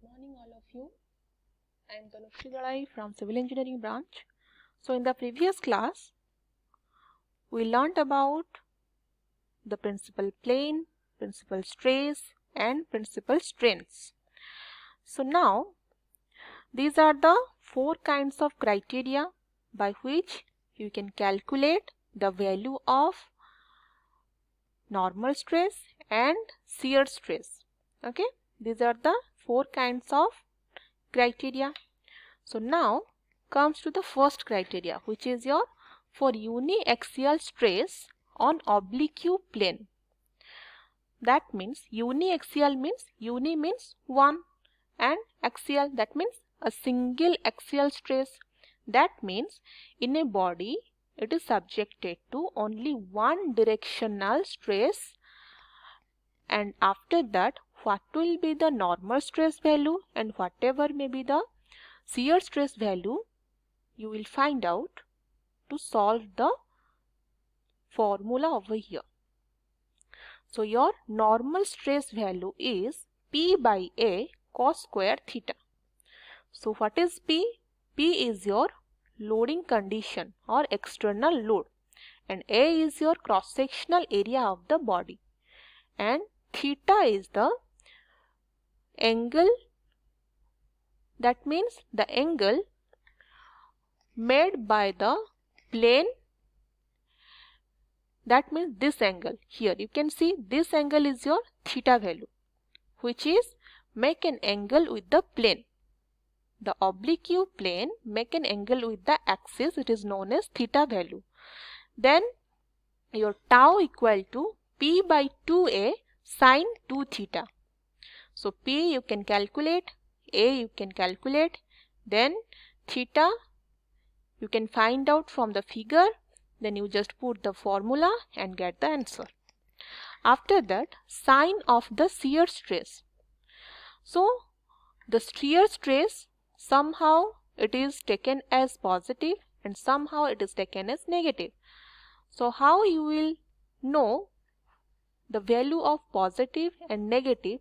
good morning all of you i am tanushree dalai from civil engineering branch so in the previous class we learnt about the principal plane principal stress and principal strains so now these are the four kinds of criteria by which you can calculate the value of normal stress and shear stress okay these are the four kinds of criteria. So now comes to the first criteria which is your for uniaxial stress on oblique plane. That means uniaxial means uni means one and axial that means a single axial stress. That means in a body it is subjected to only one directional stress and after that what will be the normal stress value and whatever may be the shear stress value you will find out to solve the formula over here. So your normal stress value is P by A cos square theta. So what is P? P is your loading condition or external load and A is your cross sectional area of the body and theta is the angle that means the angle made by the plane that means this angle here you can see this angle is your theta value which is make an angle with the plane the oblique plane make an angle with the axis it is known as theta value then your tau equal to p by 2a sine 2 theta so P you can calculate, A you can calculate, then theta you can find out from the figure, then you just put the formula and get the answer. After that, sine of the shear stress. So the shear stress somehow it is taken as positive and somehow it is taken as negative. So how you will know the value of positive and negative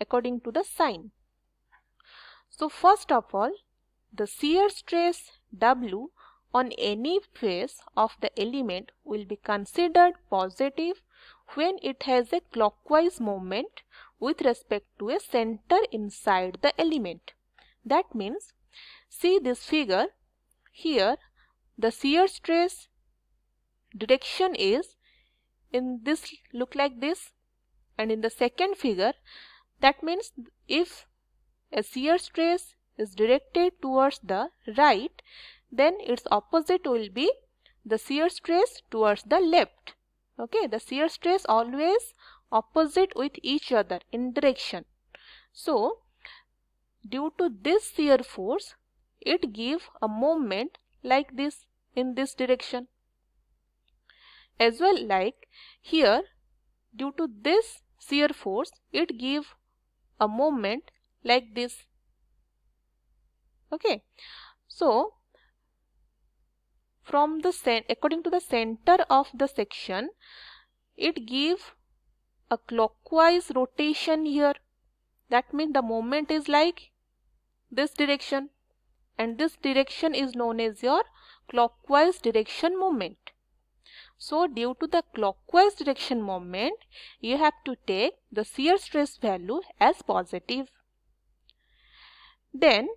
according to the sign. So first of all, the shear stress W on any face of the element will be considered positive when it has a clockwise movement with respect to a center inside the element. That means, see this figure, here the shear stress direction is in this look like this and in the second figure that means if a shear stress is directed towards the right, then its opposite will be the shear stress towards the left. Okay, the shear stress always opposite with each other in direction. So, due to this shear force, it gives a moment like this in this direction. As well like here, due to this shear force, it gives a movement like this okay so from the according to the center of the section it give a clockwise rotation here that means the moment is like this direction and this direction is known as your clockwise direction moment so due to the clockwise direction moment, you have to take the shear stress value as positive. Then,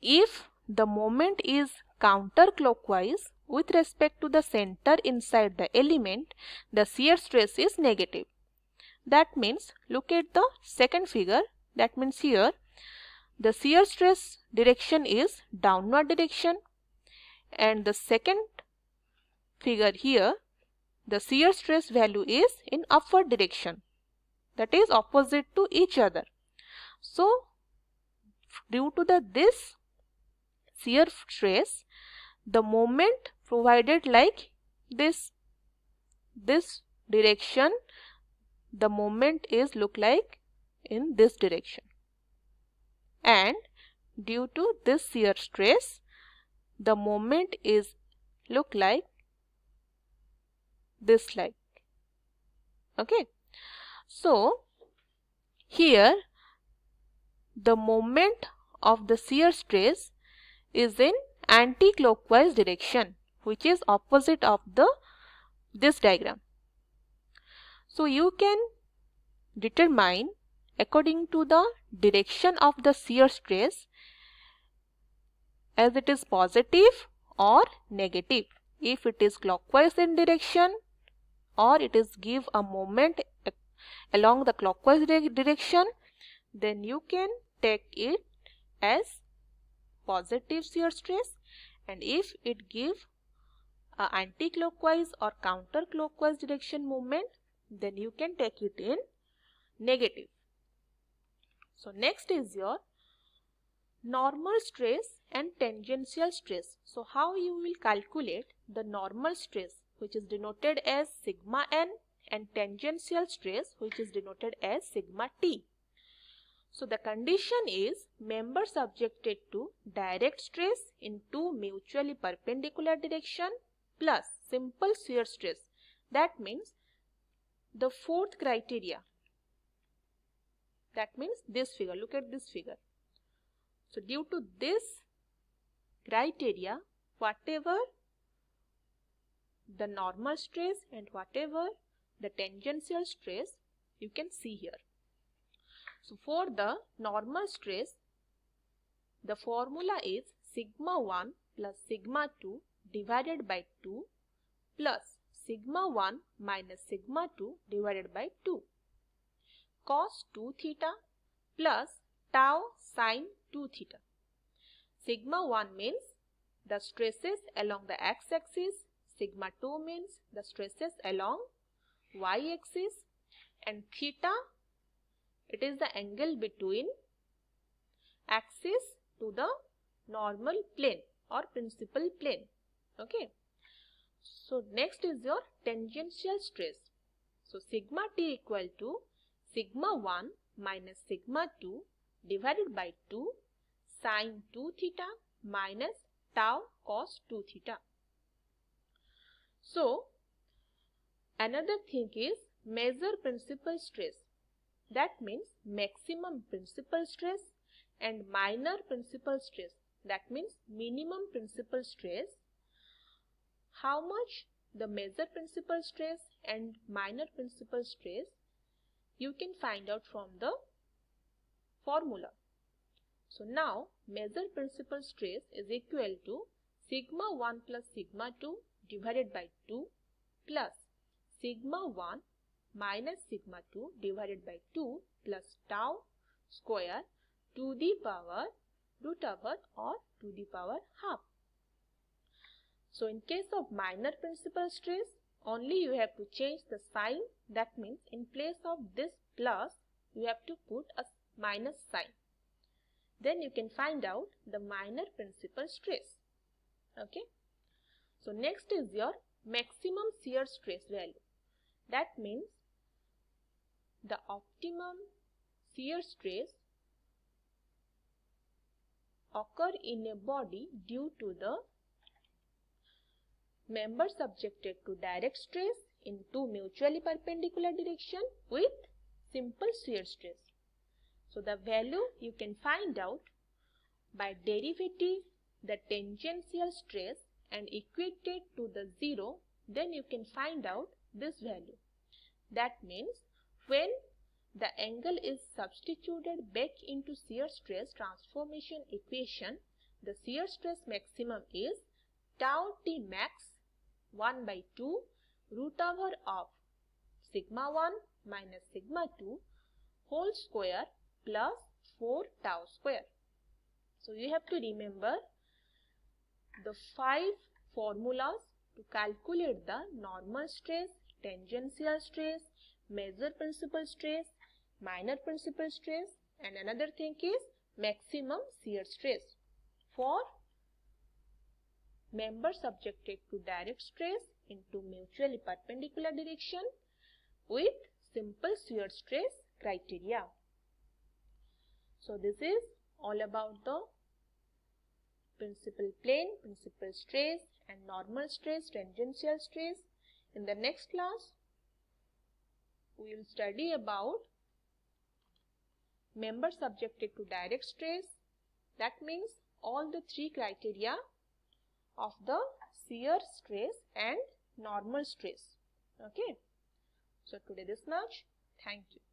if the moment is counterclockwise with respect to the center inside the element, the shear stress is negative. That means, look at the second figure. That means here, the shear stress direction is downward direction and the second figure here, the shear stress value is in upward direction that is opposite to each other. So, due to the this shear stress, the moment provided like this, this direction, the moment is look like in this direction. And due to this shear stress, the moment is look like this like okay so here the moment of the shear stress is in anticlockwise direction which is opposite of the this diagram so you can determine according to the direction of the shear stress as it is positive or negative if it is clockwise in direction or it is give a moment along the clockwise direction then you can take it as positive shear stress and if it give a anticlockwise or counterclockwise direction movement then you can take it in negative so next is your normal stress and tangential stress so how you will calculate the normal stress which is denoted as sigma n and tangential stress which is denoted as sigma t. So the condition is member subjected to direct stress in two mutually perpendicular direction plus simple shear stress. That means the fourth criteria. That means this figure. Look at this figure. So due to this criteria, whatever the normal stress and whatever the tangential stress you can see here. So for the normal stress, the formula is sigma 1 plus sigma 2 divided by 2 plus sigma 1 minus sigma 2 divided by 2 cos 2 theta plus tau sine 2 theta. Sigma 1 means the stresses along the x-axis Sigma 2 means the stresses along y-axis and theta it is the angle between axis to the normal plane or principal plane. Okay. So next is your tangential stress. So sigma t equal to sigma 1 minus sigma 2 divided by 2 sine 2 theta minus tau cos 2 theta. So, another thing is measure principal stress. That means maximum principal stress and minor principal stress. That means minimum principal stress. How much the major principal stress and minor principal stress you can find out from the formula. So now major principal stress is equal to sigma 1 plus sigma 2 divided by 2 plus sigma 1 minus sigma 2 divided by 2 plus tau square to the power root over or to the power half. So in case of minor principal stress, only you have to change the sign. That means in place of this plus, you have to put a minus sign. Then you can find out the minor principal stress. Okay. So next is your maximum shear stress value. That means the optimum shear stress occur in a body due to the member subjected to direct stress in two mutually perpendicular direction with simple shear stress. So the value you can find out by derivative the tangential stress and equate it to the 0, then you can find out this value. That means when the angle is substituted back into shear stress transformation equation, the shear stress maximum is tau T max 1 by 2 root over of sigma 1 minus sigma 2 whole square plus 4 tau square. So you have to remember the five formulas to calculate the normal stress, tangential stress, major principal stress, minor principal stress and another thing is maximum shear stress for member subjected to direct stress into mutually perpendicular direction with simple shear stress criteria. So this is all about the principal plane, principal stress and normal stress, tangential stress. In the next class, we will study about member subjected to direct stress. That means all the three criteria of the shear stress and normal stress. Okay. So today this much. Thank you.